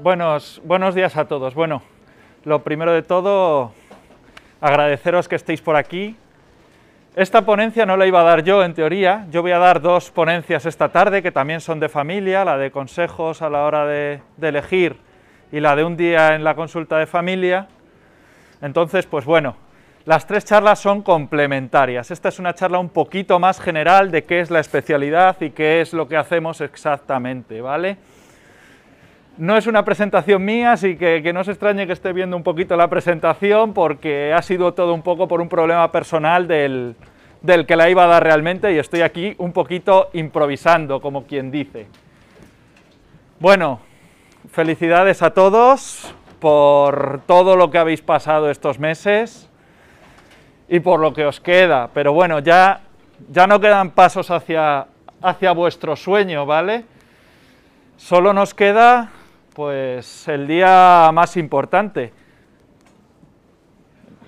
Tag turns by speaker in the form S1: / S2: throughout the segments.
S1: Buenos, buenos días a todos. Bueno, lo primero de todo, agradeceros que estéis por aquí. Esta ponencia no la iba a dar yo, en teoría. Yo voy a dar dos ponencias esta tarde, que también son de familia, la de consejos a la hora de, de elegir y la de un día en la consulta de familia. Entonces, pues bueno, las tres charlas son complementarias. Esta es una charla un poquito más general de qué es la especialidad y qué es lo que hacemos exactamente, ¿vale? No es una presentación mía, así que, no se extrañe que esté viendo un poquito la presentación, porque ha sido todo un poco por un problema personal del, que la iba a dar realmente y estoy aquí un poquito improvisando, como quien dice. Bueno, felicidades a todos por todo lo que habéis pasado estos meses y por lo que os queda, pero bueno, ya, ya no quedan pasos hacia, hacia vuestro sueño, ¿vale? Solo nos queda pues el día más importante,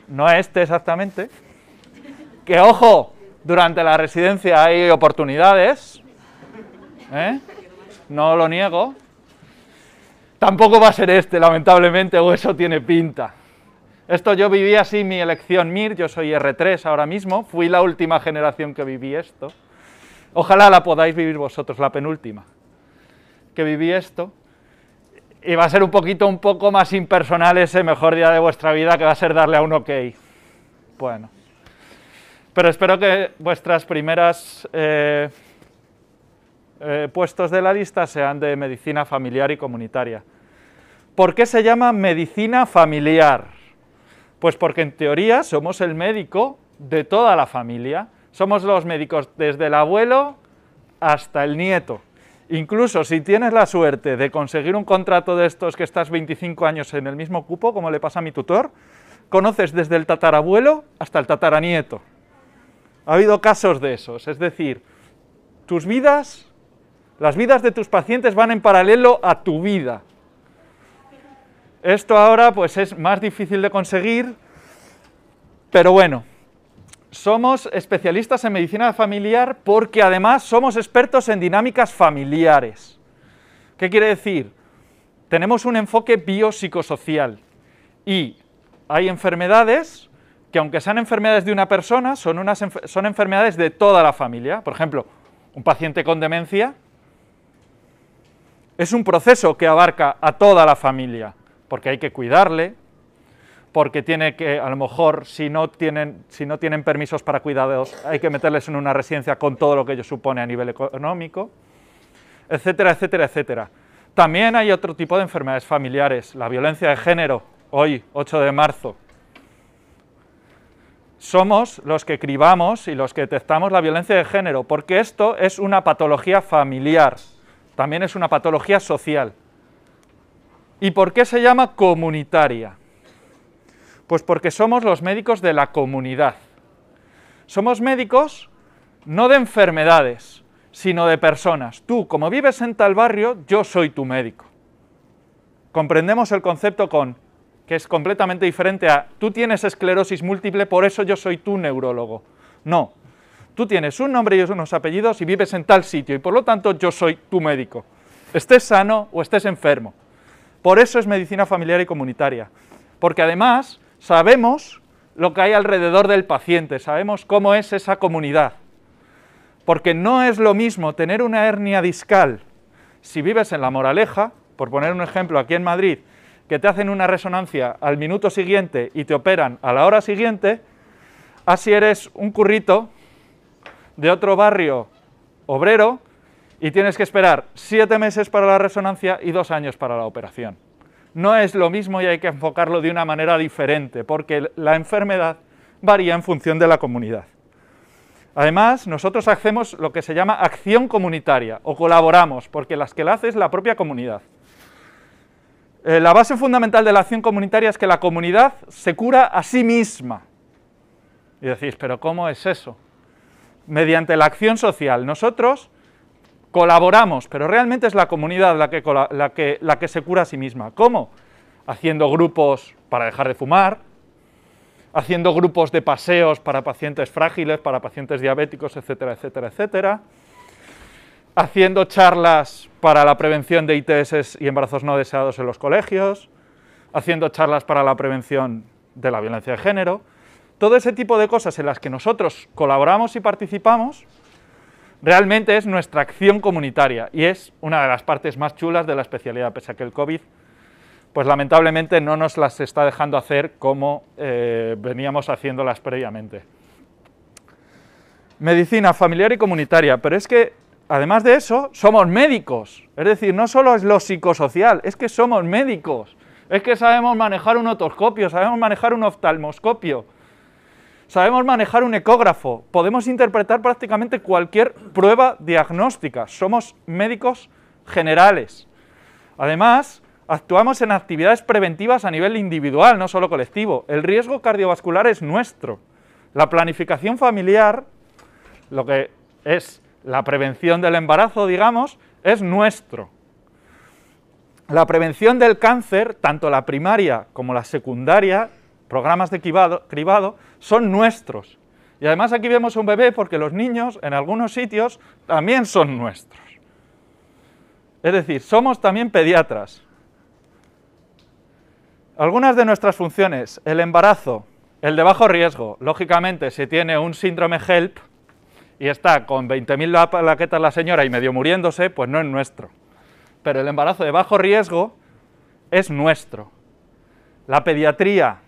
S1: no este exactamente, que ojo, durante la residencia hay oportunidades, ¿eh? no lo niego, tampoco va a ser este, lamentablemente, o eso tiene pinta. Esto yo viví así mi elección MIR, yo soy R3 ahora mismo, fui la última generación que viví esto. Ojalá la podáis vivir vosotros, la penúltima, que viví esto y va a ser un poquito, un poco más impersonal ese mejor día de vuestra vida que va a ser darle a un ok. Bueno. Pero espero que vuestras primeras eh, eh, puestos de la lista sean de medicina familiar y comunitaria. ¿Por qué se llama medicina familiar? Pues porque en teoría somos el médico de toda la familia. Somos los médicos desde el abuelo hasta el nieto. Incluso si tienes la suerte de conseguir un contrato de estos que estás 25 años en el mismo cupo, como le pasa a mi tutor, conoces desde el tatarabuelo hasta el tataranieto. Ha habido casos de esos, es decir, tus vidas, las vidas de tus pacientes van en paralelo a tu vida. Esto ahora pues es más difícil de conseguir, pero bueno, somos especialistas en medicina familiar porque además somos expertos en dinámicas familiares. ¿Qué quiere decir? Tenemos un enfoque biopsicosocial y hay enfermedades que aunque sean enfermedades de una persona, son, son enfermedades de toda la familia. Por ejemplo, un paciente con demencia es un proceso que abarca a toda la familia, porque hay que cuidarle, porque tiene que, a lo mejor, si no, tienen, si no tienen permisos para cuidados, hay que meterles en una residencia con todo lo que ello supone a nivel económico, etcétera, etcétera, etcétera. También hay otro tipo de enfermedades familiares, la violencia de género, hoy, 8 de marzo. Somos los que cribamos y los que detectamos la violencia de género, porque esto es una patología familiar, también es una patología social. ¿Y por qué se llama comunitaria? Pues porque somos los médicos de la comunidad. Somos médicos no de enfermedades, sino de personas. Tú, como vives en tal barrio, yo soy tu médico. Comprendemos el concepto con que es completamente diferente a tú tienes esclerosis múltiple, por eso yo soy tu neurólogo. No, tú tienes un nombre y unos apellidos y vives en tal sitio y por lo tanto yo soy tu médico. Estés sano o estés enfermo. Por eso es medicina familiar y comunitaria. Porque además sabemos lo que hay alrededor del paciente, sabemos cómo es esa comunidad. Porque no es lo mismo tener una hernia discal si vives en La Moraleja, por poner un ejemplo aquí en Madrid, que te hacen una resonancia al minuto siguiente y te operan a la hora siguiente, así eres un currito de otro barrio obrero y tienes que esperar siete meses para la resonancia y dos años para la operación no es lo mismo y hay que enfocarlo de una manera diferente, porque la enfermedad varía en función de la comunidad. Además, nosotros hacemos lo que se llama acción comunitaria o colaboramos, porque las que la hace es la propia comunidad. Eh, la base fundamental de la acción comunitaria es que la comunidad se cura a sí misma. Y decís, pero ¿cómo es eso? Mediante la acción social. Nosotros Colaboramos, pero realmente es la comunidad la que, la que, la que se cura a sí misma. ¿Cómo? Haciendo grupos para dejar de fumar, haciendo grupos de paseos para pacientes frágiles, para pacientes diabéticos, etcétera, etcétera, etcétera, haciendo charlas para la prevención de ITS y embarazos no deseados en los colegios, haciendo charlas para la prevención de la violencia de género, todo ese tipo de cosas en las que nosotros colaboramos y participamos, realmente es nuestra acción comunitaria y es una de las partes más chulas de la especialidad, pese a que el COVID, pues lamentablemente no nos las está dejando hacer como eh, veníamos haciéndolas previamente. Medicina familiar y comunitaria, pero es que además de eso somos médicos, es decir, no solo es lo psicosocial, es que somos médicos, es que sabemos manejar un otoscopio, sabemos manejar un oftalmoscopio, Sabemos manejar un ecógrafo, podemos interpretar prácticamente cualquier prueba diagnóstica, somos médicos generales. Además, actuamos en actividades preventivas a nivel individual, no solo colectivo. El riesgo cardiovascular es nuestro. La planificación familiar, lo que es la prevención del embarazo, digamos, es nuestro. La prevención del cáncer, tanto la primaria como la secundaria, programas de cribado, son nuestros. Y además aquí vemos un bebé porque los niños en algunos sitios también son nuestros. Es decir, somos también pediatras. Algunas de nuestras funciones, el embarazo, el de bajo riesgo, lógicamente si tiene un síndrome HELP y está con 20.000 laquetas la señora y medio muriéndose, pues no es nuestro. Pero el embarazo de bajo riesgo es nuestro. La pediatría,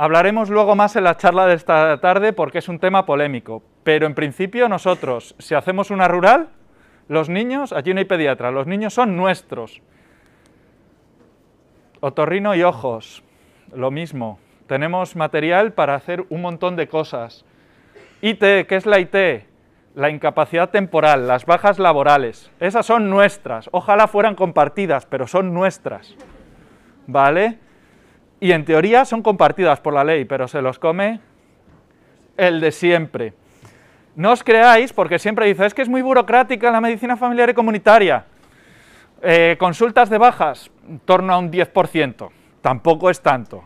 S1: Hablaremos luego más en la charla de esta tarde porque es un tema polémico, pero en principio nosotros, si hacemos una rural, los niños, allí no hay pediatra, los niños son nuestros. Otorrino y ojos, lo mismo. Tenemos material para hacer un montón de cosas. IT, ¿qué es la IT? La incapacidad temporal, las bajas laborales. Esas son nuestras. Ojalá fueran compartidas, pero son nuestras. ¿Vale? y en teoría son compartidas por la ley, pero se los come el de siempre. No os creáis, porque siempre dice, es que es muy burocrática la medicina familiar y comunitaria. Eh, consultas de bajas, en torno a un 10%. Tampoco es tanto.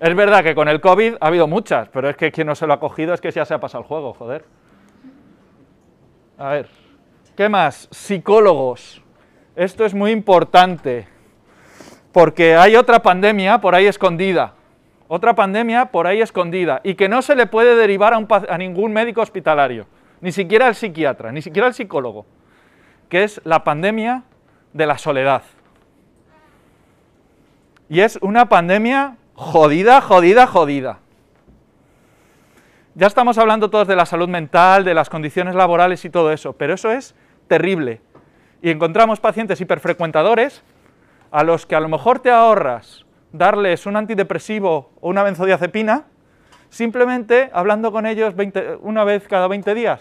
S1: Es verdad que con el COVID ha habido muchas, pero es que quien no se lo ha cogido es que ya se ha pasado el juego, joder. A ver, ¿qué más? Psicólogos. Esto es muy importante porque hay otra pandemia por ahí escondida, otra pandemia por ahí escondida, y que no se le puede derivar a, ningún médico hospitalario, ni siquiera al psiquiatra, ni siquiera al psicólogo, que es la pandemia de la soledad. Y es una pandemia jodida, jodida, jodida. Ya estamos hablando todos de la salud mental, de las condiciones laborales y todo eso, pero eso es terrible. Y encontramos pacientes hiperfrecuentadores a los que a lo mejor te ahorras darles un antidepresivo o una benzodiazepina, simplemente hablando con ellos una vez cada 20 días.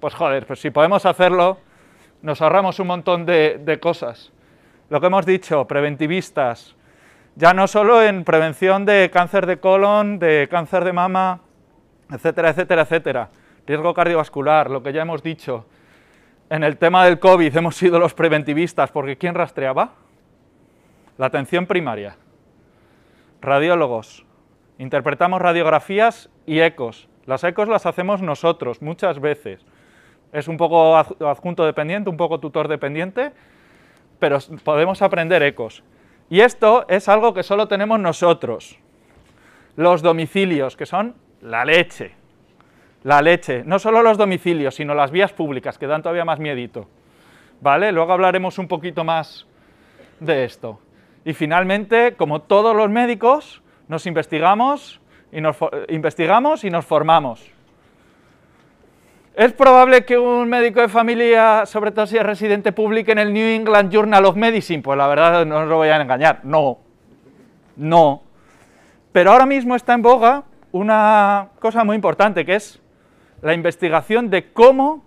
S1: Pues joder, pues si podemos hacerlo, nos ahorramos un montón de, de cosas. Lo que hemos dicho, preventivistas, ya no solo en prevención de cáncer de colon, de cáncer de mama, etcétera, etcétera, etcétera. Riesgo cardiovascular, lo que ya hemos dicho. En el tema del COVID hemos sido los preventivistas, porque ¿quién rastreaba? La atención primaria. Radiólogos. Interpretamos radiografías y ecos. Las ecos las hacemos nosotros muchas veces. Es un poco adjunto dependiente, un poco tutor dependiente, pero podemos aprender ecos. Y esto es algo que solo tenemos nosotros. Los domicilios, que son la leche. La leche. No solo los domicilios, sino las vías públicas, que dan todavía más miedito. ¿Vale? Luego hablaremos un poquito más de esto. Y finalmente, como todos los médicos, nos investigamos y nos, investigamos y nos formamos. ¿Es probable que un médico de familia, sobre todo si es residente, publique en el New England Journal of Medicine? Pues la verdad no os lo voy a engañar, no. No. Pero ahora mismo está en boga una cosa muy importante, que es la investigación de cómo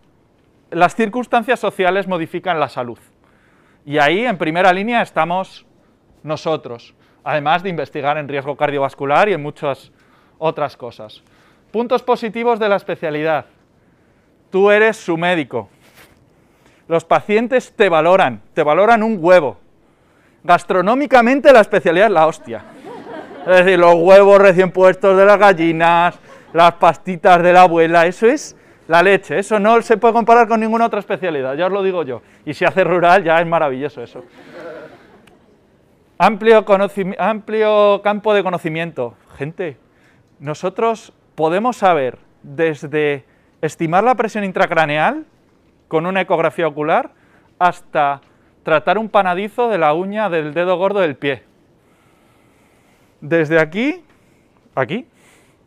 S1: las circunstancias sociales modifican la salud. Y ahí, en primera línea, estamos nosotros, además de investigar en riesgo cardiovascular y en muchas otras cosas. Puntos positivos de la especialidad. Tú eres su médico. Los pacientes te valoran, te valoran un huevo. Gastronómicamente la especialidad es la hostia. Es decir, los huevos recién puestos de las gallinas, las pastitas de la abuela, eso es la leche. Eso no se puede comparar con ninguna otra especialidad, ya os lo digo yo. Y si hace rural ya es maravilloso eso. Amplio, campo de conocimiento. Gente, nosotros podemos saber desde estimar la presión intracraneal con una ecografía ocular hasta tratar un panadizo de la uña del dedo gordo del pie. Desde aquí, aquí,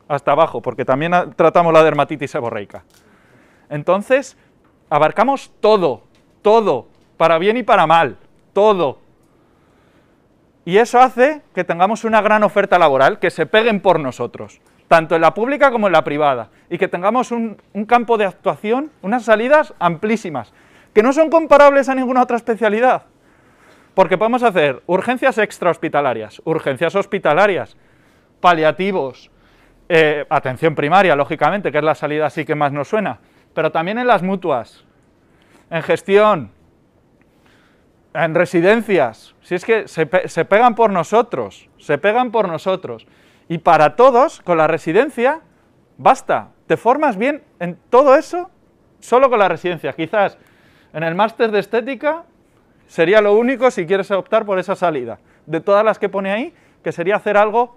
S1: hasta abajo, porque también tratamos la dermatitis seborreica. Entonces, abarcamos todo, todo, para bien y para mal, todo. Y eso hace que tengamos una gran oferta laboral, que se peguen por nosotros, tanto en la pública como en la privada, y que tengamos un, campo de actuación, unas salidas amplísimas, que no son comparables a ninguna otra especialidad, porque podemos hacer urgencias extrahospitalarias, urgencias hospitalarias, paliativos, eh, atención primaria, lógicamente, que es la salida así que más nos suena, pero también en las mutuas, en gestión, en residencias. Si es que se, se pegan por nosotros, se pegan por nosotros. Y para todos, con la residencia, basta. ¿Te formas bien en todo eso? Solo con la residencia. Quizás en el máster de estética sería lo único si quieres optar por esa salida. De todas las que pone ahí, que sería hacer algo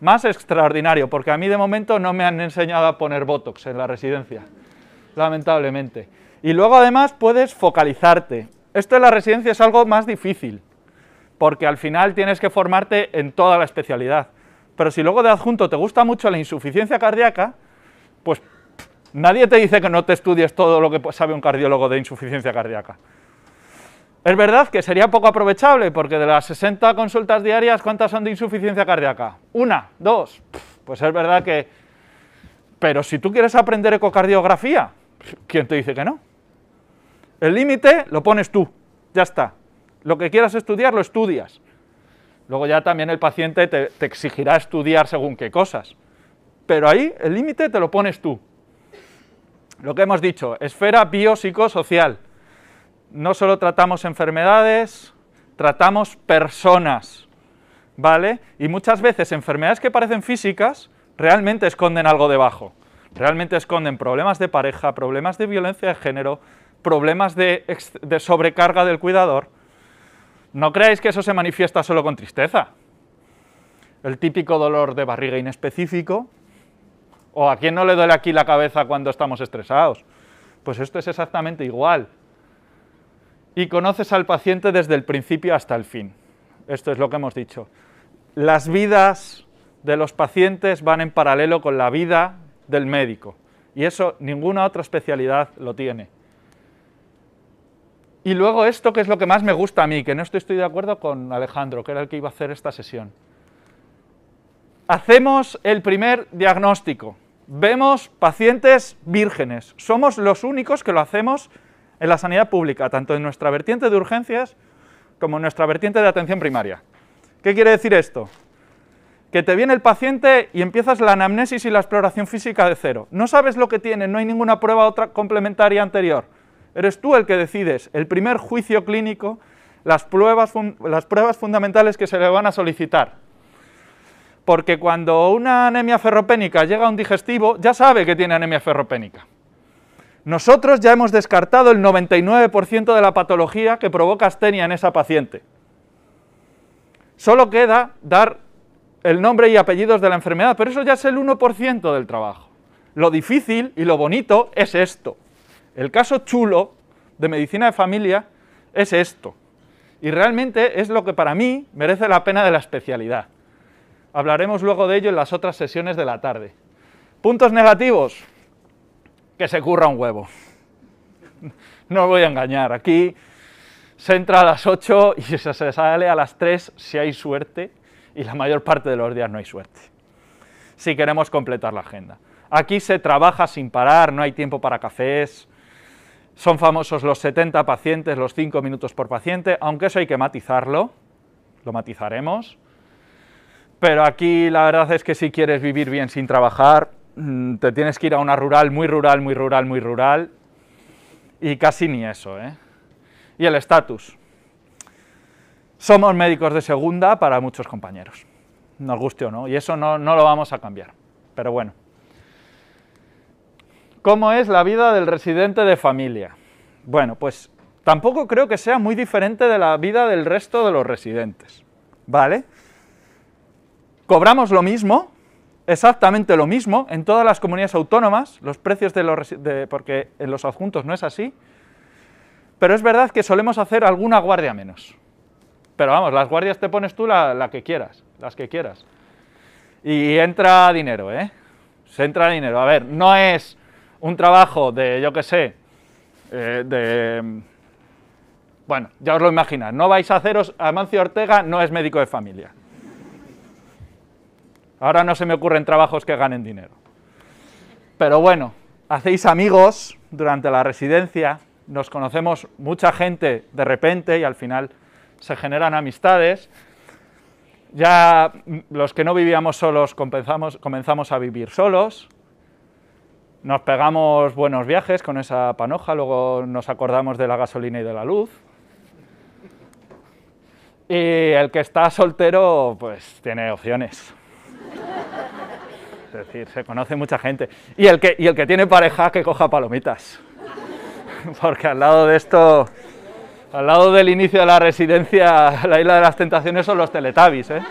S1: más extraordinario, porque a mí de momento no me han enseñado a poner Botox en la residencia, lamentablemente. Y luego además puedes focalizarte, esto de la residencia es algo más difícil, porque al final tienes que formarte en toda la especialidad. Pero si luego de adjunto te gusta mucho la insuficiencia cardíaca, pues nadie te dice que no te estudies todo lo que sabe un cardiólogo de insuficiencia cardíaca. Es verdad que sería poco aprovechable, porque de las 60 consultas diarias, ¿cuántas son de insuficiencia cardíaca? Una, dos. Pues es verdad que... Pero si tú quieres aprender ecocardiografía, ¿quién te dice que no? El límite lo pones tú, ya está. Lo que quieras estudiar, lo estudias. Luego ya también el paciente te, exigirá estudiar según qué cosas. Pero ahí el límite te lo pones tú. Lo que hemos dicho, esfera biopsicosocial. No solo tratamos enfermedades, tratamos personas. ¿Vale? Y muchas veces enfermedades que parecen físicas realmente esconden algo debajo. Realmente esconden problemas de pareja, problemas de violencia de género, problemas de, sobrecarga del cuidador, no creáis que eso se manifiesta solo con tristeza. El típico dolor de barriga inespecífico, o a quién no le duele aquí la cabeza cuando estamos estresados. Pues esto es exactamente igual. Y conoces al paciente desde el principio hasta el fin. Esto es lo que hemos dicho. Las vidas de los pacientes van en paralelo con la vida del médico. Y eso ninguna otra especialidad lo tiene. Y luego esto que es lo que más me gusta a mí, que no estoy, de acuerdo con Alejandro, que era el que iba a hacer esta sesión. Hacemos el primer diagnóstico. Vemos pacientes vírgenes. Somos los únicos que lo hacemos en la sanidad pública, tanto en nuestra vertiente de urgencias como en nuestra vertiente de atención primaria. ¿Qué quiere decir esto? Que te viene el paciente y empiezas la anamnesis y la exploración física de cero. No sabes lo que tiene, no hay ninguna prueba otra complementaria anterior. Eres tú el que decides el primer juicio clínico, las pruebas, las pruebas fundamentales que se le van a solicitar. Porque cuando una anemia ferropénica llega a un digestivo, ya sabe que tiene anemia ferropénica. Nosotros ya hemos descartado el 99% de la patología que provoca astenia en esa paciente. Solo queda dar el nombre y apellidos de la enfermedad, pero eso ya es el 1% del trabajo. Lo difícil y lo bonito es esto. El caso chulo de medicina de familia es esto. Y realmente es lo que para mí merece la pena de la especialidad. Hablaremos luego de ello en las otras sesiones de la tarde. Puntos negativos. Que se curra un huevo. No voy a engañar. Aquí se entra a las 8 y se sale a las 3 si hay suerte. Y la mayor parte de los días no hay suerte. Si queremos completar la agenda. Aquí se trabaja sin parar, no hay tiempo para cafés, son famosos los 70 pacientes, los 5 minutos por paciente, aunque eso hay que matizarlo, lo matizaremos. Pero aquí la verdad es que si quieres vivir bien sin trabajar, mm, te tienes que ir a una rural, muy rural, muy rural, muy rural, y casi ni eso. ¿eh? Y el estatus. Somos médicos de segunda para muchos compañeros, nos guste o no, y eso no lo vamos a cambiar. Pero bueno. ¿Cómo es la vida del residente de familia? Bueno, pues tampoco creo que sea muy diferente de la vida del resto de los residentes, ¿vale? Cobramos lo mismo, exactamente lo mismo, en todas las comunidades autónomas, los precios de los... porque en los adjuntos no es así, pero es verdad que solemos hacer alguna guardia menos. Pero vamos, las guardias te pones tú la que quieras, las que quieras. Y entra dinero, ¿eh? Se entra dinero. A ver, no es un trabajo de, yo qué sé, eh, de... Bueno, ya os lo imagináis, no vais a haceros, Amancio Ortega no es médico de familia. Ahora no se me ocurren trabajos que ganen dinero. Pero bueno, hacéis amigos durante la residencia, nos conocemos mucha gente de repente y al final se generan amistades. Ya mm, los que no vivíamos solos comenzamos a vivir solos. Nos pegamos buenos viajes con esa panoja, luego nos acordamos de la gasolina y de la luz. Y el que está soltero, pues tiene opciones. Es decir, se conoce mucha gente. Y el que, y el que tiene pareja, que coja palomitas. Porque al lado de esto, al lado del inicio de la residencia, la isla de las tentaciones son los teletabis, ¿eh?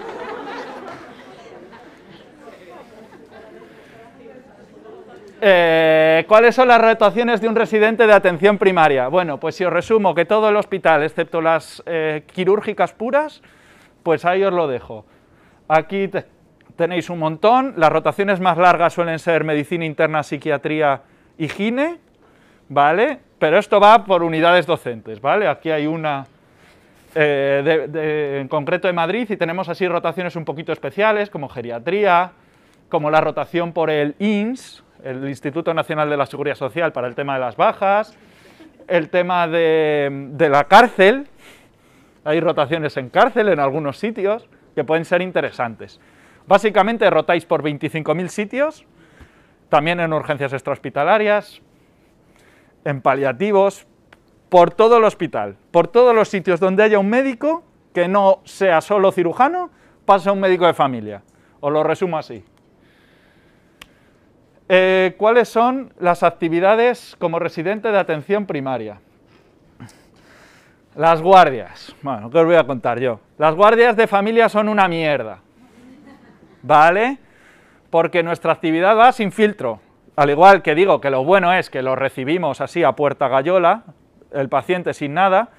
S1: Eh, ¿Cuáles son las rotaciones de un residente de atención primaria? Bueno, pues si os resumo que todo el hospital, excepto las eh, quirúrgicas puras, pues ahí os lo dejo. Aquí tenéis un montón, las rotaciones más largas suelen ser medicina interna, psiquiatría y gine, ¿vale? Pero esto va por unidades docentes, ¿vale? Aquí hay una eh, en concreto de Madrid y tenemos así rotaciones un poquito especiales como geriatría, como la rotación por el INS, el Instituto Nacional de la Seguridad Social para el tema de las bajas, el tema de, la cárcel, hay rotaciones en cárcel en algunos sitios que pueden ser interesantes. Básicamente rotáis por 25.000 sitios, también en urgencias extrahospitalarias, en paliativos, por todo el hospital, por todos los sitios donde haya un médico que no sea solo cirujano, pasa un médico de familia. Os lo resumo así. Eh, ¿Cuáles son las actividades como residente de atención primaria? Las guardias. Bueno, ¿qué os voy a contar yo? Las guardias de familia son una mierda. ¿Vale? Porque nuestra actividad va sin filtro. Al igual que digo que lo bueno es que lo recibimos así a puerta gallola, el paciente sin nada,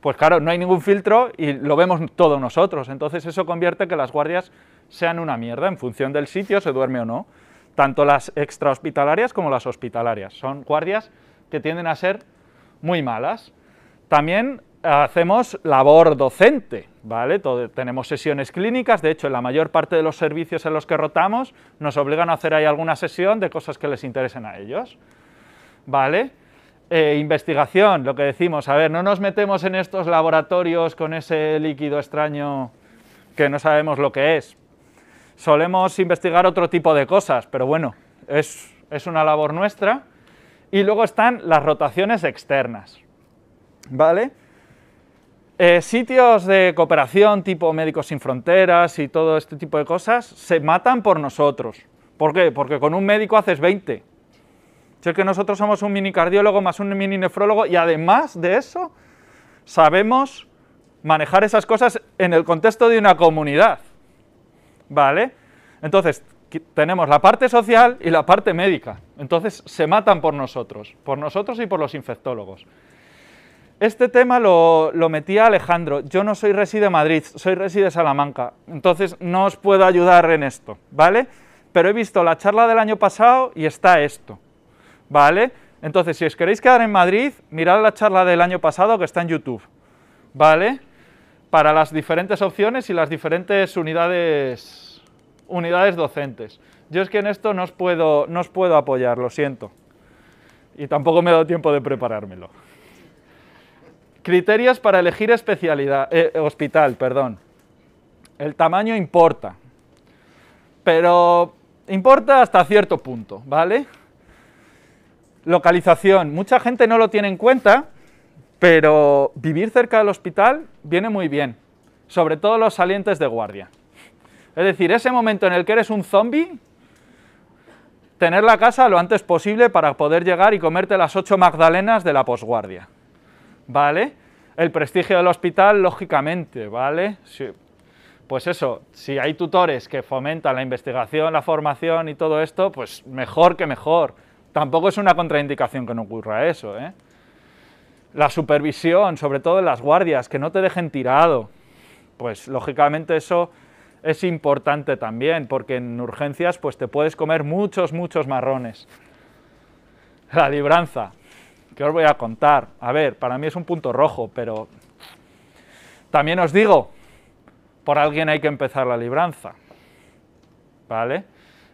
S1: pues claro, no hay ningún filtro y lo vemos todos nosotros. Entonces eso convierte que las guardias sean una mierda en función del sitio, se duerme o no tanto las extrahospitalarias como las hospitalarias. Son guardias que tienden a ser muy malas. También hacemos labor docente, ¿vale? tenemos sesiones clínicas, de hecho, en la mayor parte de los servicios en los que rotamos nos obligan a hacer ahí alguna sesión de cosas que les interesen a ellos, ¿vale? Eh, investigación, lo que decimos, a ver, no nos metemos en estos laboratorios con ese líquido extraño que no sabemos lo que es, solemos investigar otro tipo de cosas, pero bueno, es, una labor nuestra. Y luego están las rotaciones externas. ¿Vale? Eh, sitios de cooperación tipo Médicos Sin Fronteras y todo este tipo de cosas se matan por nosotros. ¿Por qué? Porque con un médico haces 20. Si es que nosotros somos un mini cardiólogo más un mini nefrólogo y además de eso sabemos manejar esas cosas en el contexto de una comunidad. ¿Vale? Entonces, tenemos la parte social y la parte médica. Entonces, se matan por nosotros, por nosotros y por los infectólogos. Este tema lo, metía Alejandro. Yo no soy resi de Madrid, soy resi de Salamanca. Entonces, no os puedo ayudar en esto, ¿vale? Pero he visto la charla del año pasado y está esto, ¿vale? Entonces, si os queréis quedar en Madrid, mirad la charla del año pasado que está en YouTube, ¿vale? para las diferentes opciones y las diferentes unidades, unidades docentes. Yo es que en esto no os puedo, no puedo apoyar, lo siento. Y tampoco me he dado tiempo de preparármelo. Criterios para elegir especialidad, eh, hospital, perdón. El tamaño importa, pero importa hasta cierto punto, ¿vale? Localización. Mucha gente no lo tiene en cuenta pero vivir cerca del hospital viene muy bien, sobre todo los salientes de guardia. Es decir, ese momento en el que eres un zombie, tener la casa lo antes posible para poder llegar y comerte las ocho magdalenas de la posguardia. ¿Vale? El prestigio del hospital, lógicamente, ¿vale? Pues eso, si hay tutores que fomentan la investigación, la formación y todo esto, pues mejor que mejor. Tampoco es una contraindicación que no ocurra eso, ¿eh? La supervisión, sobre todo en las guardias, que no te dejen tirado. Pues lógicamente eso es importante también, porque en urgencias pues te puedes comer muchos, muchos marrones. La libranza, que os voy a contar. A ver, para mí es un punto rojo, pero también os digo, por alguien hay que empezar la libranza. ¿Vale?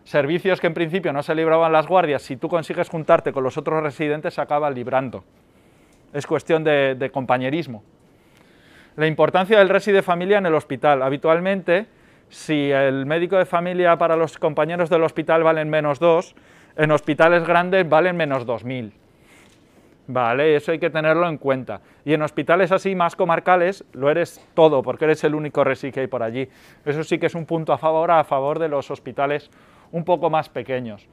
S1: Servicios que en principio no se libraban las guardias, si tú consigues juntarte con los otros residentes, se librando es cuestión de, compañerismo. La importancia del resi de familia en el hospital. Habitualmente, si el médico de familia para los compañeros del hospital valen menos dos, en hospitales grandes valen menos mil. Vale, eso hay que tenerlo en cuenta. Y en hospitales así, más comarcales, lo eres todo, porque eres el único resi que hay por allí. Eso sí que es un punto a favor, a favor de los hospitales un poco más pequeños.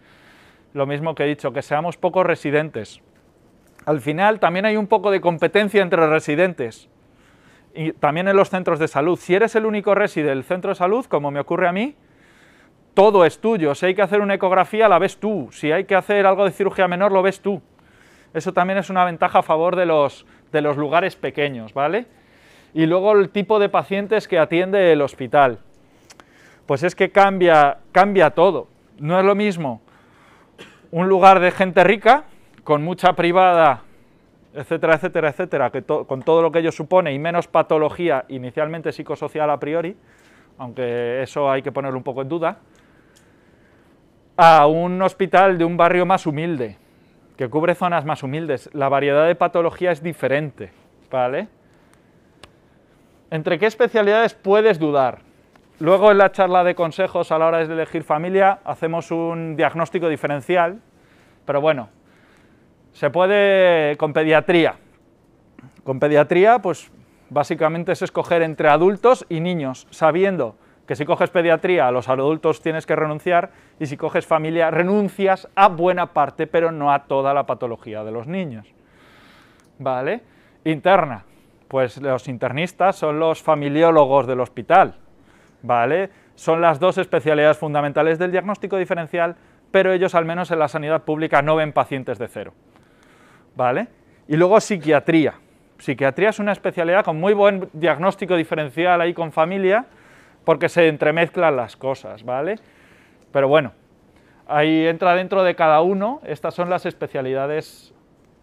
S1: Lo mismo que he dicho, que seamos pocos residentes, al final también hay un poco de competencia entre residentes. Y también en los centros de salud. Si eres el único residente del centro de salud, como me ocurre a mí, todo es tuyo. Si hay que hacer una ecografía, la ves tú. Si hay que hacer algo de cirugía menor, lo ves tú. Eso también es una ventaja a favor de los, de los lugares pequeños, ¿vale? Y luego el tipo de pacientes que atiende el hospital. Pues es que cambia, cambia todo. No es lo mismo un lugar de gente rica con mucha privada, etcétera, etcétera, etcétera, que con todo lo que ello supone y menos patología inicialmente psicosocial a priori, aunque eso hay que ponerlo un poco en duda, a un hospital de un barrio más humilde, que cubre zonas más humildes. La variedad de patología es diferente, ¿vale? ¿Entre qué especialidades puedes dudar? Luego en la charla de consejos a la hora de elegir familia hacemos un diagnóstico diferencial, pero bueno, se puede con pediatría. Con pediatría, pues básicamente es escoger entre adultos y niños, sabiendo que si coges pediatría a los adultos tienes que renunciar y si coges familia renuncias a buena parte, pero no a toda la patología de los niños. ¿Vale? Interna. Pues los internistas son los familiólogos del hospital. ¿Vale? Son las dos especialidades fundamentales del diagnóstico diferencial, pero ellos al menos en la sanidad pública no ven pacientes de cero. ¿vale? Y luego psiquiatría. Psiquiatría es una especialidad con muy buen diagnóstico diferencial ahí con familia, porque se entremezclan las cosas, ¿vale? Pero bueno, ahí entra dentro de cada uno, estas son las especialidades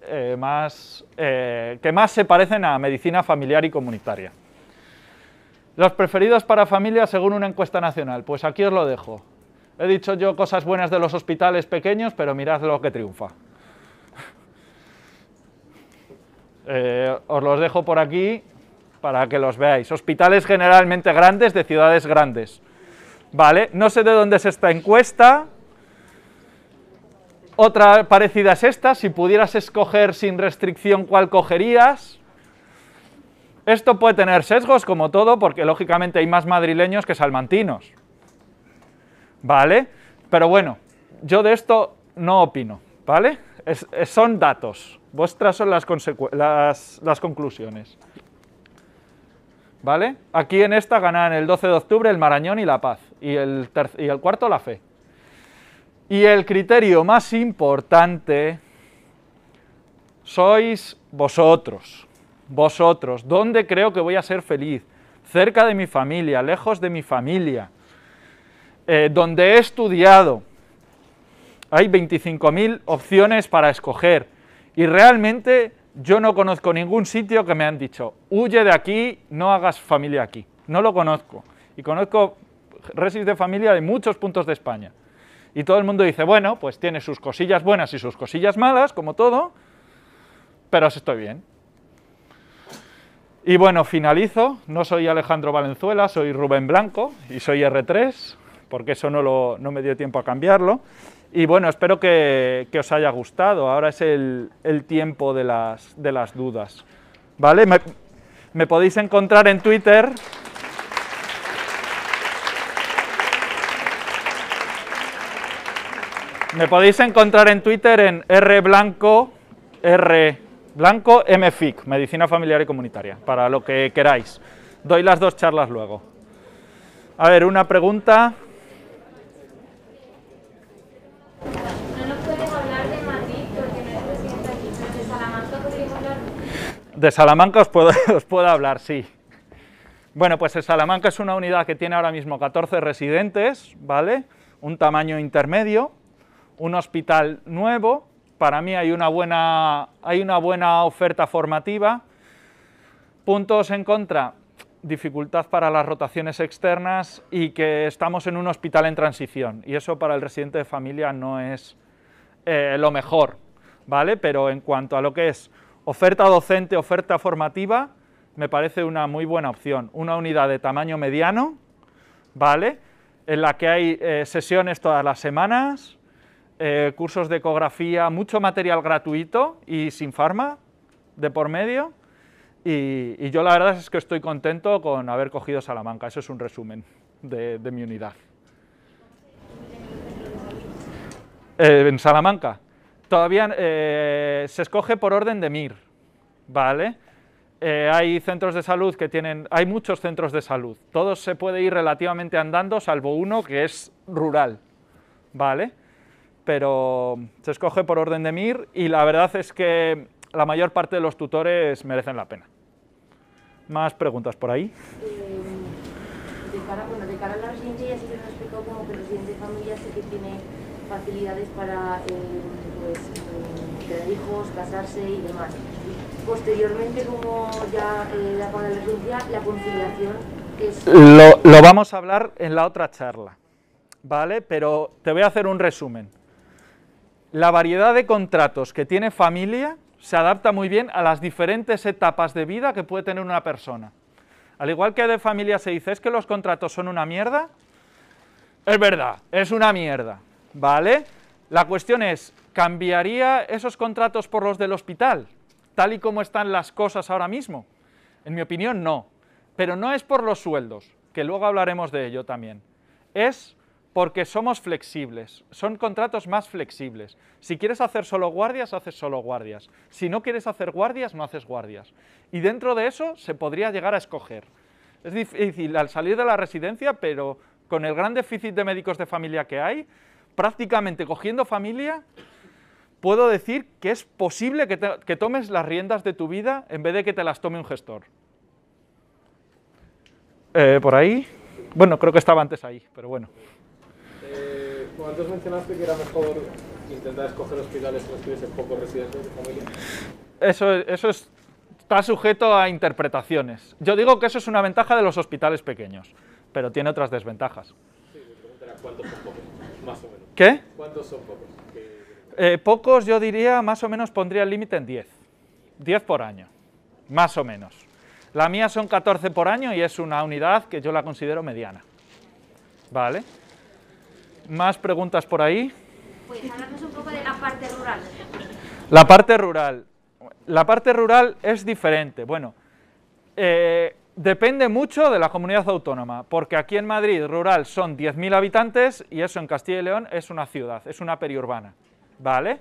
S1: eh, más, eh, que más se parecen a medicina familiar y comunitaria. Los preferidos para familia según una encuesta nacional, pues aquí os lo dejo. He dicho yo cosas buenas de los hospitales pequeños, pero mirad lo que triunfa. Eh, os los dejo por aquí para que los veáis. Hospitales generalmente grandes de ciudades grandes. Vale, no sé de dónde es esta encuesta. Otra parecida es esta, si pudieras escoger sin restricción cuál cogerías. Esto puede tener sesgos como todo, porque lógicamente hay más madrileños que salmantinos. ¿Vale? Pero bueno, yo de esto no opino, ¿vale? son datos. Vuestras son las, las, conclusiones. ¿Vale? Aquí en esta ganan el 12 de octubre el Marañón y la Paz, y el, y el cuarto la Fe. Y el criterio más importante sois vosotros, vosotros. ¿Dónde creo que voy a ser feliz? Cerca de mi familia, lejos de mi familia, ¿Dónde eh, donde he estudiado. Hay 25.000 opciones para escoger. Y realmente yo no conozco ningún sitio que me han dicho, huye de aquí, no hagas familia aquí. No lo conozco. Y conozco resis de familia de muchos puntos de España. Y todo el mundo dice, bueno, pues tiene sus cosillas buenas y sus cosillas malas, como todo, pero estoy bien. Y bueno, finalizo. No soy Alejandro Valenzuela, soy Rubén Blanco y soy R3, porque eso no, lo, no me dio tiempo a cambiarlo. Y bueno, espero que, os haya gustado. Ahora es el, tiempo de las, dudas. ¿Vale? Me, podéis encontrar en Twitter. Me podéis encontrar en Twitter en blanco R blanco MFIC, Medicina Familiar y Comunitaria, para lo que queráis. Doy las dos charlas luego. A ver, una pregunta. De Salamanca os puedo, hablar, sí. Bueno, pues Salamanca es una unidad que tiene ahora mismo 14 residentes, ¿vale? Un tamaño intermedio, un hospital nuevo, para mí hay una buena, hay una buena oferta formativa. Puntos en contra, dificultad para las rotaciones externas y que estamos en un hospital en transición. Y eso para el residente de familia no es eh, lo mejor, ¿vale? Pero en cuanto a lo que es Oferta docente, oferta formativa, me parece una muy buena opción. Una unidad de tamaño mediano, ¿vale? En la que hay eh, sesiones todas las semanas, eh, cursos de ecografía, mucho material gratuito y sin farma de por medio. Y, yo la verdad es que estoy contento con haber cogido Salamanca. Eso es un resumen de, mi unidad. Eh, en Salamanca, Todavía eh, se escoge por orden de MIR, ¿vale? Eh, hay centros de salud que tienen, hay muchos centros de salud, todos se puede ir relativamente andando, salvo uno que es rural, ¿vale? Pero se escoge por orden de MIR y la verdad es que la mayor parte de los tutores merecen la pena. Más preguntas por ahí.
S2: Eh, a la se como de familia que tiene facilidades para eh, pues, eh, tener hijos, casarse y demás. Posteriormente, como ya eh, la la
S1: la conciliación es... Lo, lo vamos a hablar en la otra charla, ¿vale? Pero te voy a hacer un resumen. La variedad de contratos que tiene familia se adapta muy bien a las diferentes etapas de vida que puede tener una persona. Al igual que de familia se dice, es que los contratos son una mierda, es verdad, es una mierda. ¿vale? La cuestión es, ¿cambiaría esos contratos por los del hospital, tal y como están las cosas ahora mismo? En mi opinión, no. Pero no es por los sueldos, que luego hablaremos de ello también. Es porque somos flexibles, son contratos más flexibles. Si quieres hacer solo guardias, haces solo guardias. Si no quieres hacer guardias, no haces guardias. Y dentro de eso se podría llegar a escoger. Es difícil al salir de la residencia, pero con el gran déficit de médicos de familia que hay, prácticamente cogiendo familia, puedo decir que es posible que, tomes las riendas de tu vida en vez de que te las tome un gestor. Eh, por ahí. Bueno, creo que estaba antes ahí, pero bueno. Eh, mencionaste que era mejor intentar escoger hospitales que tuviesen pocos residentes de familia. Eso, está sujeto a interpretaciones. Yo digo que eso es una ventaja de los hospitales pequeños, pero tiene otras desventajas. Sí, me cuántos más o menos. ¿Qué? ¿Cuántos son pocos? Eh, pocos yo diría, más o menos pondría el límite en 10. 10 por año, más o menos. La mía son 14 por año y es una unidad que yo la considero mediana. ¿Vale? ¿Más preguntas por ahí?
S2: Pues hablamos un poco de la parte rural.
S1: La parte rural. La parte rural es diferente. Bueno, eh, Depende mucho de la comunidad autónoma, porque aquí en Madrid rural son 10.000 habitantes y eso en Castilla y León es una ciudad, es una periurbana, ¿vale?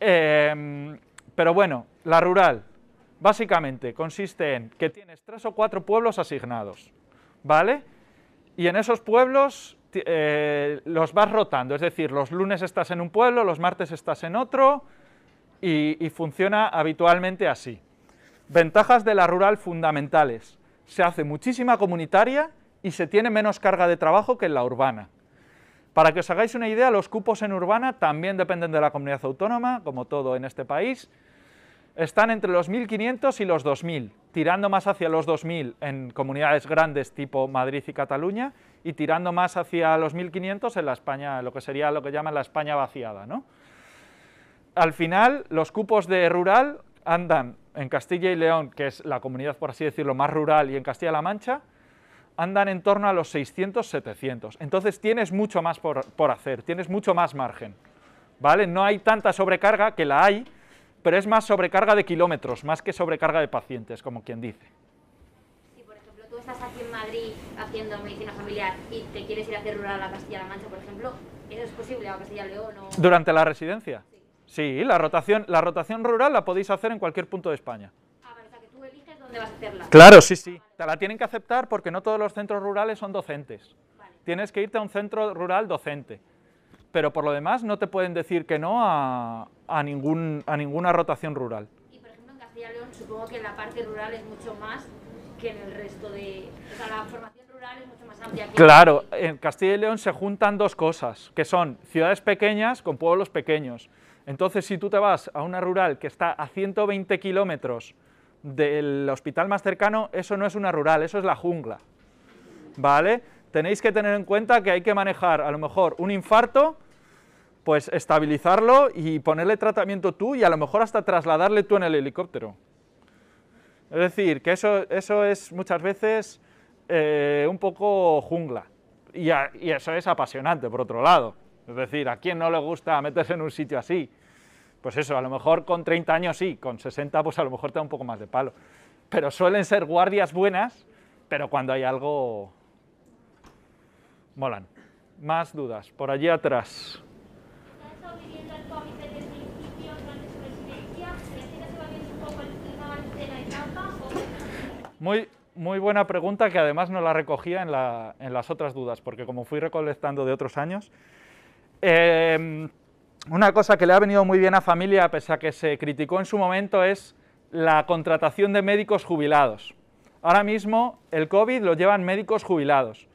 S1: Em, pero bueno, la rural básicamente consiste en que tienes tres o cuatro pueblos asignados, ¿vale? Y en esos pueblos eh, los vas rotando, es decir, los lunes estás en un pueblo, los martes estás en otro y funciona habitualmente así. Ventajas de la rural fundamentales. Se hace muchísima comunitaria y se tiene menos carga de trabajo que en la urbana. Para que os hagáis una idea, los cupos en urbana también dependen de la comunidad autónoma, como todo en este país. Están entre los 1.500 y los 2.000, tirando más hacia los 2.000 en comunidades grandes tipo Madrid y Cataluña y tirando más hacia los 1.500 en la España, lo que sería lo que llaman la España vaciada. ¿no? Al final, los cupos de rural andan en Castilla y León, que es la comunidad, por así decirlo, más rural, y en Castilla-La Mancha, andan en torno a los 600-700. Entonces tienes mucho más por, hacer, tienes mucho más margen. ¿vale? No hay tanta sobrecarga, que la hay, pero es más sobrecarga de kilómetros, más que sobrecarga de pacientes, como quien dice.
S2: Si, por ejemplo, tú estás aquí en Madrid haciendo medicina familiar y te quieres ir a hacer rural a Castilla-La Mancha, por ejemplo, es posible a Castilla-León?
S1: ¿Durante la residencia? Sí, la rotación, la rotación rural la podéis hacer en cualquier punto de España.
S2: Claro, sí, sí.
S1: Te la tienen que aceptar porque no todos los centros rurales son docentes. Tienes que irte a un centro rural docente. Pero por lo demás no te pueden decir que no a, a, ninguna rotación rural. Y por
S2: ejemplo en Castilla y León supongo que la parte rural es mucho más que en el resto de... O sea, la formación rural es mucho más amplia. Que claro,
S1: en Castilla y León se juntan dos cosas, que son ciudades pequeñas con pueblos pequeños. Entonces, si tú te vas a una rural que está a 120 kilómetros del hospital más cercano, eso no es una rural, eso es la jungla. ¿Vale? Tenéis que tener en cuenta que hay que manejar a lo mejor un infarto, pues estabilizarlo y ponerle tratamiento tú y a lo mejor hasta trasladarle tú en el helicóptero. Es decir, que eso, es muchas veces eh, un poco jungla. y eso es apasionante, por otro lado. Es decir, ¿a quién no le gusta meterse en un sitio así? Pues eso, a lo mejor con 30 años sí, con 60 pues a lo mejor te da un poco más de palo. Pero suelen ser guardias buenas, pero cuando hay algo... molan. Más dudas, por allí atrás. Muy, muy buena pregunta que además no la recogía en las otras dudas, porque como fui recolectando de otros años, Em, una cosa que le ha venido muy bien a familia, pese a que se criticó en su momento, es la contratación de médicos jubilados. Ahora mismo el COVID lo llevan médicos jubilados.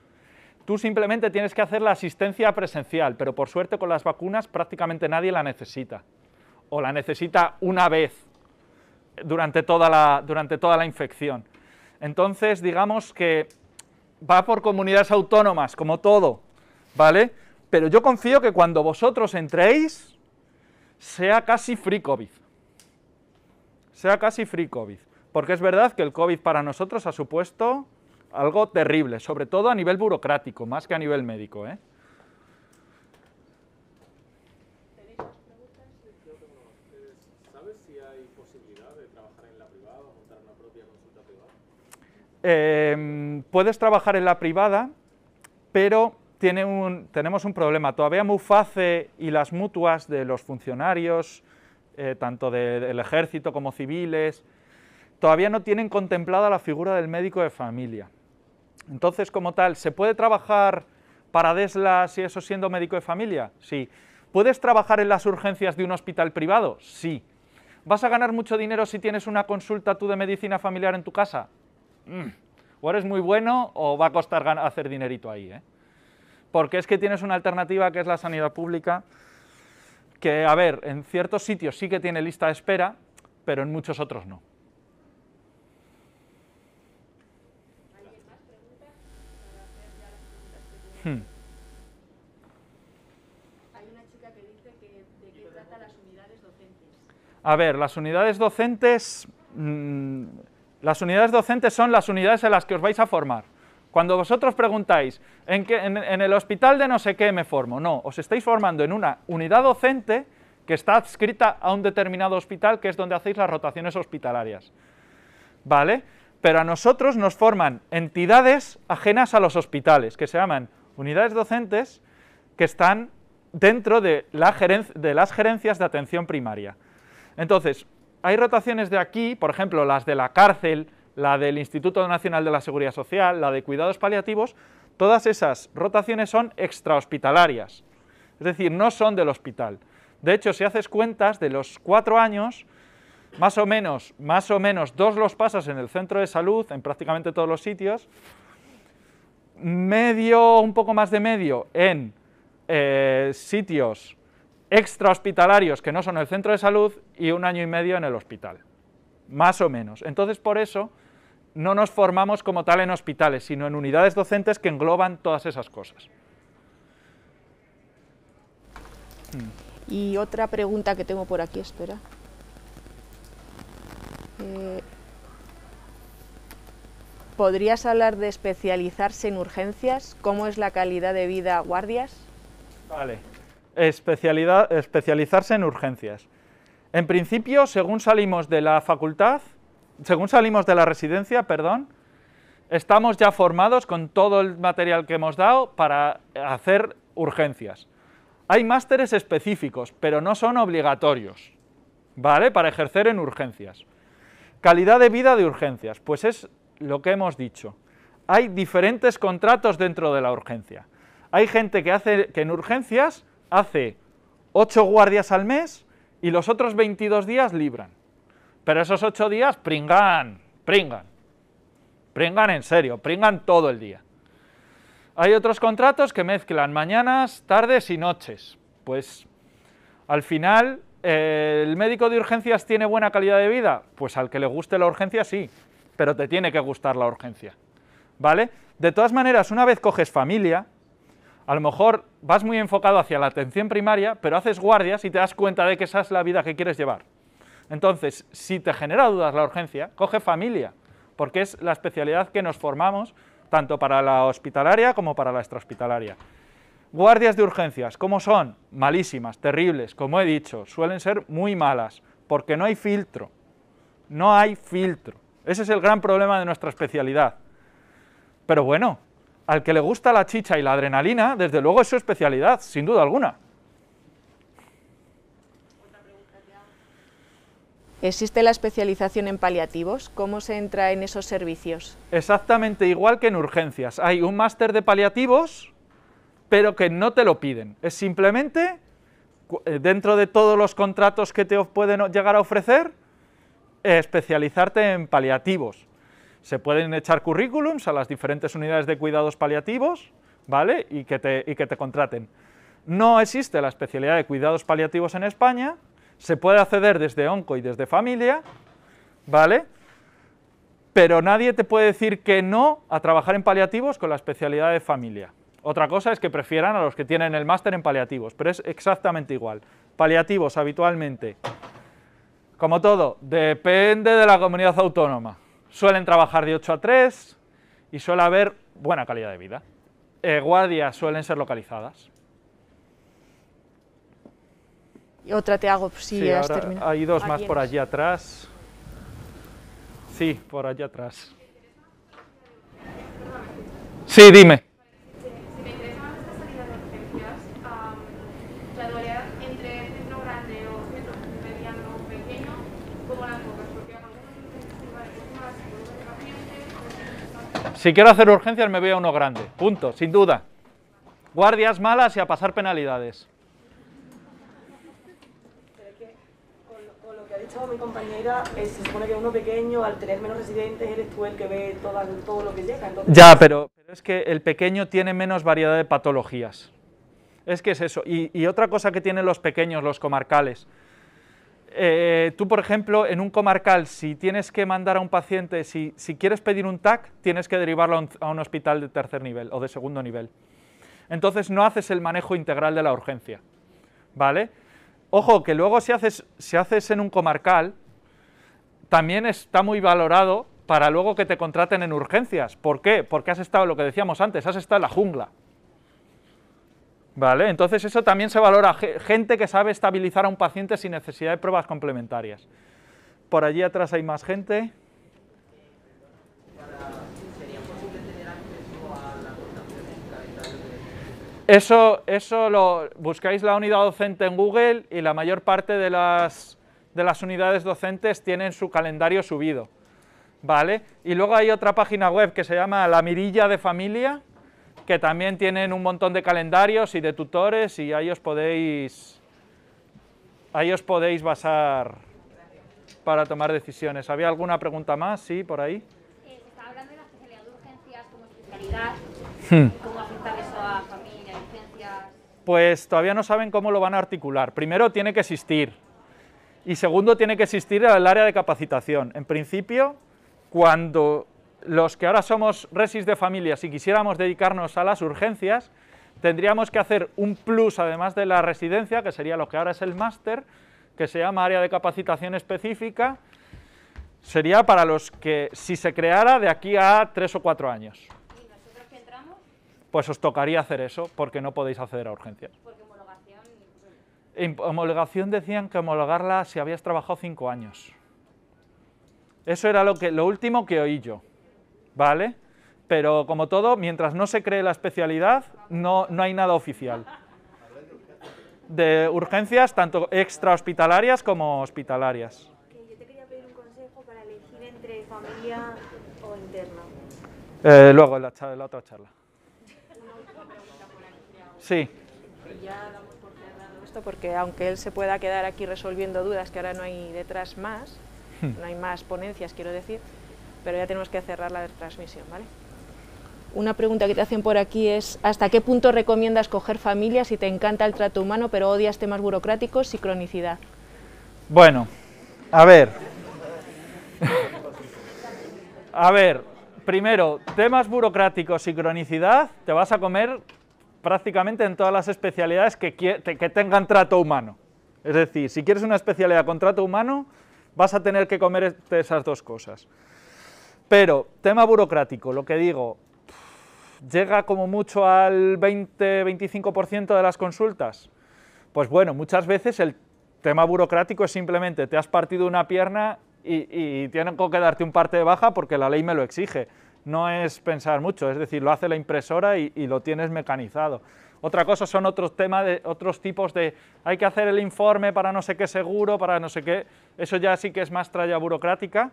S1: Tú simplemente tienes que hacer la asistencia presencial, pero por suerte con las vacunas prácticamente nadie la necesita. O la necesita una vez durante toda la, durante toda la infección. Entonces, digamos que va por comunidades autónomas, como todo, ¿vale? Pero yo confío que cuando vosotros entréis, sea casi free COVID. Sea casi free COVID. Porque es verdad que el COVID para nosotros ha supuesto algo terrible, sobre todo a nivel burocrático, más que a nivel médico. ¿eh? privada? Eh, puedes trabajar en la privada, pero tenemos un problema. Todavía MUFACE y las mutuas de los funcionarios, eh, tanto del ejército como civiles, todavía no tienen contemplada la figura del médico de familia. Entonces, como tal, ¿se puede trabajar para DESLAS si eso siendo médico de familia? Sí. ¿Puedes trabajar en las urgencias de un hospital privado? Sí. ¿Vas a ganar mucho dinero si tienes una consulta tú de medicina familiar en tu casa? Mm. O eres muy bueno o va a costar hacer dinerito ahí. ¿eh? porque es que tienes una alternativa que es la sanidad pública, que, a ver, en ciertos sitios sí que tiene lista de espera, pero en muchos otros no. Hmm. Hay una chica que dice de qué trata las unidades docentes. A ver, las unidades docentes... Mm, las unidades docentes son las unidades en las que os vais a formar. Cuando vosotros preguntáis, ¿en, en, el hospital de no sé qué me formo? No, os estáis formando en una unidad docente que está adscrita a un determinado hospital, que es donde hacéis las rotaciones hospitalarias. ¿Vale? Pero a nosotros nos forman entidades ajenas a los hospitales, que se llaman unidades docentes, que están dentro de, la de las gerencias de atención primaria. Entonces, hay rotaciones de aquí, por ejemplo, las de la cárcel, la del Instituto Nacional de la Seguridad Social, la de cuidados paliativos, todas esas rotaciones son extrahospitalarias, es decir, no son del hospital. De hecho, si haces cuentas, de los cuatro años, más o menos, más o menos, dos los pasos en el centro de salud, en prácticamente todos los sitios, medio, un poco más de medio, en eh, sitios extrahospitalarios que no son el centro de salud y un año y medio en el hospital, más o menos. Entonces, por eso, no nos formamos como tal en hospitales, sino en unidades docentes que engloban todas esas cosas.
S2: Hmm. Y otra pregunta que tengo por aquí, espera. Eh, ¿Podrías hablar de especializarse en urgencias? ¿Cómo es la calidad de vida guardias?
S1: Vale. Especialidad, especializarse en urgencias. En principio, según salimos de la facultad, según salimos de la residencia, perdón, estamos ya formados con todo el material que hemos dado para hacer urgencias. Hay másteres específicos, pero no son obligatorios, ¿vale? Para ejercer en urgencias. Calidad de vida de urgencias, pues es lo que hemos dicho. Hay diferentes contratos dentro de la urgencia. Hay gente que hace que en urgencias hace 8 guardias al mes y los otros 22 días libran. Pero esos ocho días pringan, pringan. Pringan en serio, pringan todo el día. Hay otros contratos que mezclan mañanas, tardes y noches. Pues al final, eh, ¿el médico de urgencias tiene buena calidad de vida? Pues al que le guste la urgencia sí, pero te tiene que gustar la urgencia. ¿Vale? De todas maneras, una vez coges familia, a lo mejor vas muy enfocado hacia la atención primaria, pero haces guardias y te das cuenta de que esa es la vida que quieres llevar. Entonces, si te genera dudas la urgencia, coge familia, porque es la especialidad que nos formamos tanto para la hospitalaria como para la extrahospitalaria. Guardias de urgencias, ¿cómo son? Malísimas, terribles, como he dicho, suelen ser muy malas, porque no hay filtro, no hay filtro. Ese es el gran problema de nuestra especialidad. Pero bueno, al que le gusta la chicha y la adrenalina, desde luego es su especialidad, sin duda alguna.
S2: ¿Existe la especialización en paliativos? ¿Cómo se entra en esos servicios?
S1: Exactamente igual que en urgencias. Hay un máster de paliativos, pero que no te lo piden. Es simplemente, eh, dentro de todos los contratos que te pueden llegar a ofrecer, eh, especializarte en paliativos. Se pueden echar currículums a las diferentes unidades de cuidados paliativos, ¿vale? Y que te, y que te contraten. No existe la especialidad de cuidados paliativos en España, se puede acceder desde ONCO y desde familia, ¿vale? Pero nadie te puede decir que no a trabajar en paliativos con la especialidad de familia. Otra cosa es que prefieran a los que tienen el máster en paliativos, pero es exactamente igual. Paliativos habitualmente, como todo, depende de la comunidad autónoma. Suelen trabajar de 8 a 3 y suele haber buena calidad de vida. Eh, guardias suelen ser localizadas.
S2: Otra te hago pues, si has terminado. Hay dos más por allí
S1: atrás. Sí, por allí atrás. Sí, dime. Si me interesan más estas salidas de urgencias, la dualidad entre centro grande o centro mediano o pequeño, ¿cómo las cobras? Porque a lo mejor las urgencias se van Si quiero hacer urgencias, me veo a uno grande. Punto, sin duda. Guardias malas y a pasar penalidades.
S2: mi compañera, eh, se supone que uno pequeño, al tener menos residentes, eres tú el que ve todo lo que llega. Ya,
S1: pero, es que el pequeño tiene menos variedad de patologías. Es que es eso. Y, otra cosa que tienen los pequeños, los comarcales. Eh, tú, por ejemplo, en un comarcal, si tienes que mandar a un paciente, si, si quieres pedir un TAC, tienes que derivarlo a un hospital de tercer nivel o de segundo nivel. Entonces no haces el manejo integral de la urgencia. ¿Vale? Ojo, que luego si haces, si haces en un comarcal, también está muy valorado para luego que te contraten en urgencias. ¿Por qué? Porque has estado, lo que decíamos antes, has estado en la jungla. ¿Vale? Entonces eso también se valora. Gente que sabe estabilizar a un paciente sin necesidad de pruebas complementarias. Por allí atrás hay más gente. Eso, eso lo buscáis la unidad docente en Google y la mayor parte de las, de las unidades docentes tienen su calendario subido. ¿Vale? Y luego hay otra página web que se llama La Mirilla de Familia, que también tienen un montón de calendarios y de tutores y ahí os podéis, ahí os podéis basar para tomar decisiones. ¿Había alguna pregunta más? Sí, por ahí.
S2: Eh, hablando de como especialidad. Hmm
S1: pues todavía no saben cómo lo van a articular. Primero, tiene que existir. Y segundo, tiene que existir el área de capacitación. En principio, cuando los que ahora somos resis de familia, si quisiéramos dedicarnos a las urgencias, tendríamos que hacer un plus, además de la residencia, que sería lo que ahora es el máster, que se llama área de capacitación específica, sería para los que, si se creara, de aquí a tres o cuatro años pues os tocaría hacer eso porque no podéis acceder a urgencias. Porque homologación... En homologación decían que homologarla si habías trabajado cinco años. Eso era lo, que, lo último que oí yo, ¿vale? Pero como todo, mientras no se cree la especialidad, no, no hay nada oficial. De urgencias, tanto extra hospitalarias como hospitalarias. Yo te quería pedir un
S2: consejo para elegir entre familia o interna.
S1: Eh, luego, en la otra charla. Sí. Ya
S2: damos por cerrado esto porque aunque él se pueda quedar aquí resolviendo dudas, que ahora no hay detrás más, hmm. no hay más ponencias, quiero decir, pero ya tenemos que cerrar la transmisión, ¿vale? Una pregunta que te hacen por aquí es, ¿hasta qué punto recomiendas coger familia si te encanta el trato humano pero odias temas burocráticos y cronicidad?
S1: Bueno, a ver. a ver, primero, temas burocráticos y cronicidad, te vas a comer prácticamente en todas las especialidades que, que tengan trato humano. Es decir, si quieres una especialidad con trato humano, vas a tener que comer este, esas dos cosas. Pero, tema burocrático, lo que digo, llega como mucho al 20-25% de las consultas. Pues bueno, muchas veces el tema burocrático es simplemente te has partido una pierna y, y tienen que darte un parte de baja porque la ley me lo exige no es pensar mucho, es decir, lo hace la impresora y, lo tienes mecanizado. Otra cosa son otros temas, de, otros tipos de hay que hacer el informe para no sé qué seguro, para no sé qué, eso ya sí que es más tralla burocrática,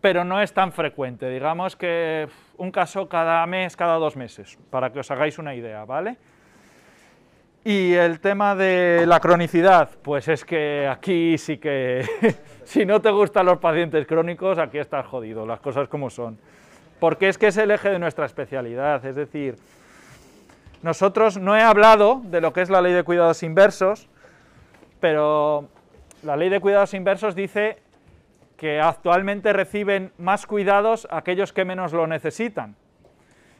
S1: pero no es tan frecuente, digamos que un caso cada mes, cada dos meses, para que os hagáis una idea, ¿vale? Y el tema de la cronicidad, pues es que aquí sí que, si no te gustan los pacientes crónicos, aquí estás jodido, las cosas como son porque es que es el eje de nuestra especialidad. Es decir, nosotros no he hablado de lo que es la ley de cuidados inversos, pero la ley de cuidados inversos dice que actualmente reciben más cuidados aquellos que menos lo necesitan.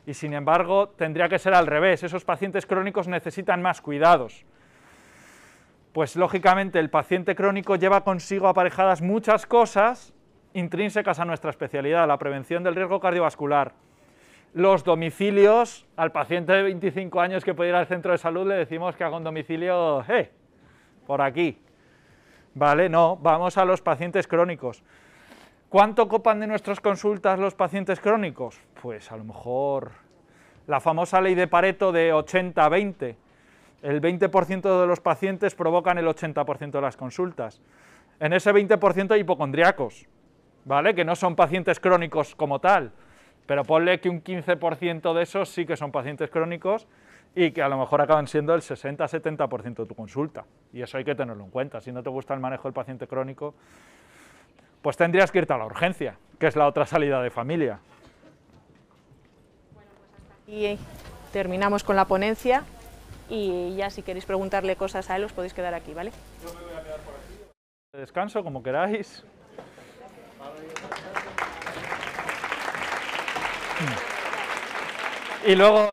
S1: Y sin embargo, tendría que ser al revés. Esos pacientes crónicos necesitan más cuidados. Pues lógicamente el paciente crónico lleva consigo aparejadas muchas cosas intrínsecas a nuestra especialidad, la prevención del riesgo cardiovascular. Los domicilios, al paciente de 25 años que puede ir al centro de salud le decimos que haga un domicilio, eh, Por aquí. ¿Vale? No, vamos a los pacientes crónicos. ¿Cuánto copan de nuestras consultas los pacientes crónicos? Pues a lo mejor la famosa ley de Pareto de 80-20. El 20% de los pacientes provocan el 80% de las consultas. En ese 20% hay hipocondriacos. ¿vale? Que no son pacientes crónicos como tal, pero ponle que un 15% de esos sí que son pacientes crónicos y que a lo mejor acaban siendo el 60-70% de tu consulta. Y eso hay que tenerlo en cuenta. Si no te gusta el manejo del paciente crónico, pues tendrías que irte a la urgencia, que es la otra salida de familia.
S2: Bueno, pues terminamos con la ponencia y ya si queréis preguntarle cosas a él os podéis quedar aquí, ¿vale? Yo me voy a quedar por aquí.
S1: Descanso como queráis. Y luego.